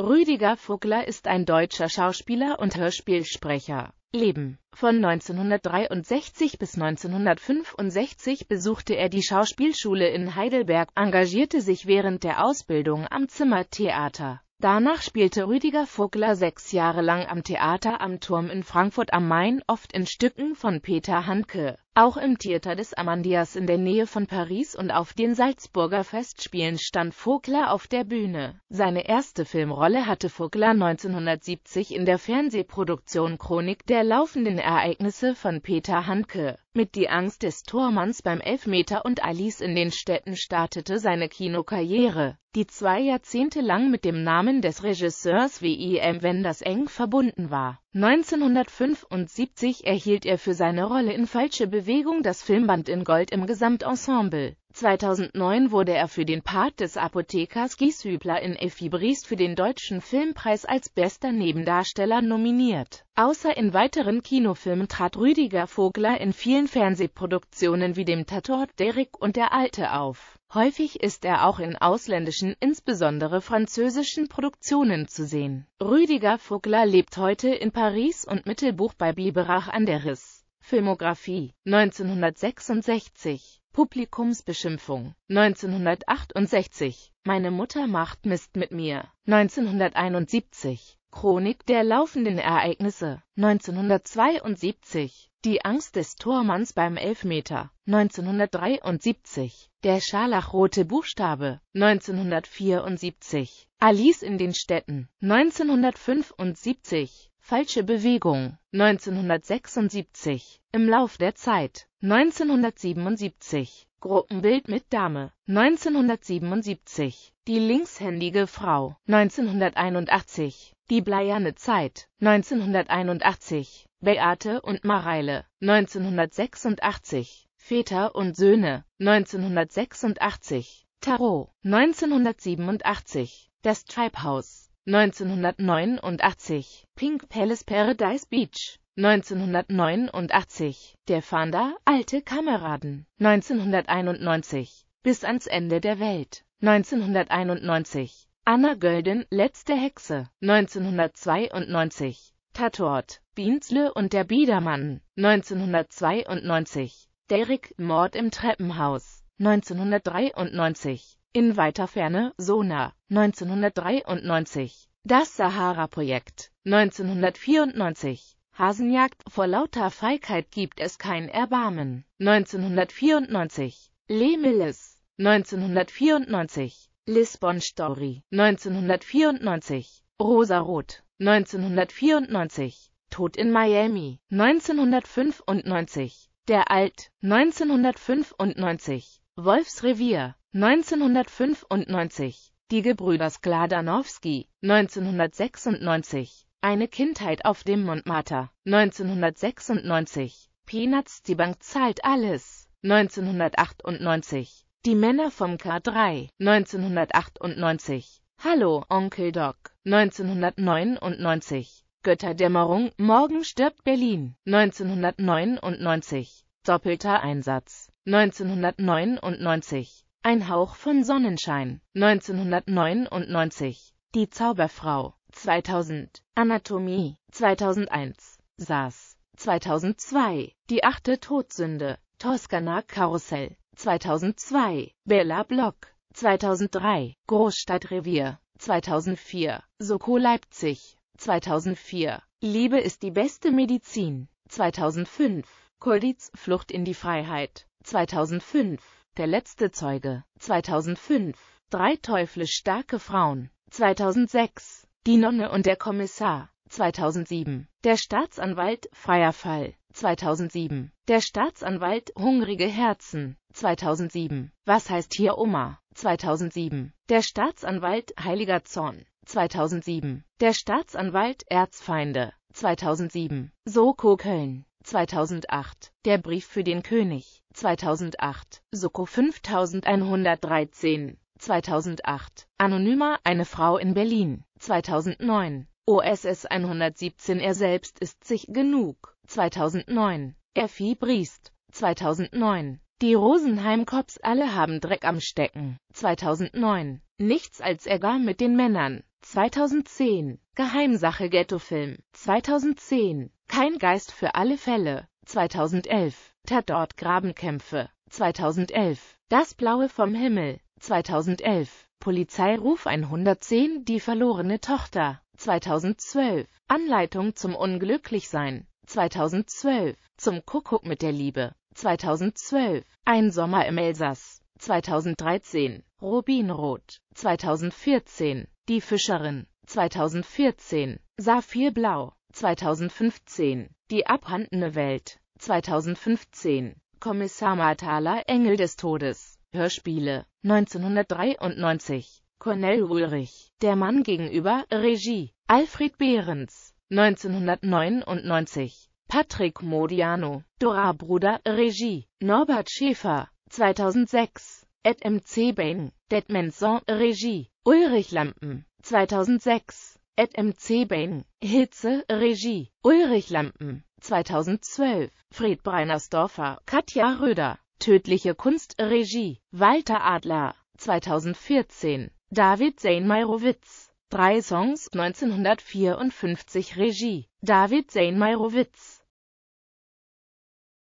Rüdiger Vogler ist ein deutscher Schauspieler und Hörspielsprecher. Leben. Von 1963 bis 1965 besuchte er die Schauspielschule in Heidelberg, engagierte sich während der Ausbildung am Zimmertheater. Danach spielte Rüdiger Vogler sechs Jahre lang am Theater am Turm in Frankfurt am Main, oft in Stücken von Peter Hanke. Auch im Theater des Amandias in der Nähe von Paris und auf den Salzburger Festspielen stand Vogler auf der Bühne. Seine erste Filmrolle hatte Vogler 1970 in der Fernsehproduktion Chronik der laufenden Ereignisse von Peter Hanke. Mit die Angst des Tormanns beim Elfmeter und Alice in den Städten startete seine Kinokarriere, die zwei Jahrzehnte lang mit dem Namen des Regisseurs W.I.M. E Wenders eng verbunden war. 1975 erhielt er für seine Rolle in Falsche Bewegung das Filmband in Gold im Gesamtensemble 2009 wurde er für den Part des Apothekers Gieshübler in Effi für den Deutschen Filmpreis als bester Nebendarsteller nominiert. Außer in weiteren Kinofilmen trat Rüdiger Vogler in vielen Fernsehproduktionen wie dem Tatort Derek und der Alte auf. Häufig ist er auch in ausländischen, insbesondere französischen Produktionen zu sehen. Rüdiger Vogler lebt heute in Paris und Mittelbuch bei Biberach an der Riss. Filmografie 1966 Publikumsbeschimpfung. 1968. Meine Mutter macht Mist mit mir. 1971. Chronik der laufenden Ereignisse. 1972. Die Angst des Tormanns beim Elfmeter. 1973. Der scharlachrote Buchstabe. 1974. Alice in den Städten. 1975. Falsche Bewegung 1976 Im Lauf der Zeit 1977 Gruppenbild mit Dame 1977 Die linkshändige Frau 1981 Die bleierne Zeit 1981 Beate und Mareile 1986 Väter und Söhne 1986 Tarot 1987 Das Treibhaus 1989 Pink Palace Paradise Beach 1989 Der Fahnder, Alte Kameraden 1991 Bis ans Ende der Welt 1991 Anna Gölden, Letzte Hexe 1992 Tatort, Bienzle und der Biedermann 1992 Derrick, Mord im Treppenhaus 1993 in weiter Ferne, Sona, 1993. Das Sahara-Projekt, 1994. Hasenjagd vor lauter Feigheit gibt es kein Erbarmen, 1994. Lemilis, 1994. Lisbon Story, 1994. Rosarot, 1994. Tod in Miami, 1995. Der Alt, 1995. Wolfsrevier, 1995, die Gebrüder Skladanowski, 1996, eine Kindheit auf dem Montmartre, 1996, Peanuts die Bank zahlt alles, 1998, die Männer vom K3, 1998, Hallo, Onkel Doc, 1999, Götterdämmerung, morgen stirbt Berlin, 1999, doppelter Einsatz, 1999, ein Hauch von Sonnenschein 1999, Die Zauberfrau 2000, Anatomie 2001, Saas 2002, Die achte Todsünde, Toskana Karussell 2002, Bella Block 2003, Großstadtrevier 2004, Soko Leipzig 2004, Liebe ist die beste Medizin 2005, Kurdiz Flucht in die Freiheit 2005 der letzte Zeuge, 2005. Drei teuflisch starke Frauen, 2006. Die Nonne und der Kommissar, 2007. Der Staatsanwalt, freier Fall, 2007. Der Staatsanwalt, hungrige Herzen, 2007. Was heißt hier Oma, 2007. Der Staatsanwalt, heiliger Zorn, 2007. Der Staatsanwalt, Erzfeinde, 2007. Soko Köln, 2008. Der Brief für den König, 2008, Soko 5113, 2008, Anonyma, eine Frau in Berlin, 2009, OSS 117, er selbst ist sich genug, 2009, Effi Briest, 2009, die Rosenheim Cops alle haben Dreck am Stecken, 2009, nichts als Ärger mit den Männern, 2010, Geheimsache Ghettofilm, 2010, kein Geist für alle Fälle, 2011. Tatort Grabenkämpfe 2011. Das Blaue vom Himmel 2011. Polizeiruf 110 Die verlorene Tochter 2012. Anleitung zum Unglücklichsein 2012. Zum Kuckuck mit der Liebe 2012. Ein Sommer im Elsass 2013. Rubinrot 2014. Die Fischerin 2014. Saphirblau 2015. Die abhandene Welt 2015, Kommissar Martala Engel des Todes, Hörspiele, 1993, Cornell Ulrich, Der Mann gegenüber, Regie, Alfred Behrens, 1999, Patrick Modiano, Dora Bruder, Regie, Norbert Schäfer, 2006, Ed MC Bain, Detmenson, Regie, Ulrich Lampen, 2006, Ed MC Bain, Hitze, Regie, Ulrich Lampen, 2012, Fred Breinersdorfer, Katja Röder, Tödliche Kunst, Regie, Walter Adler, 2014, David Seinmeierowitz, drei Songs, 1954, Regie, David Seinmeierowitz.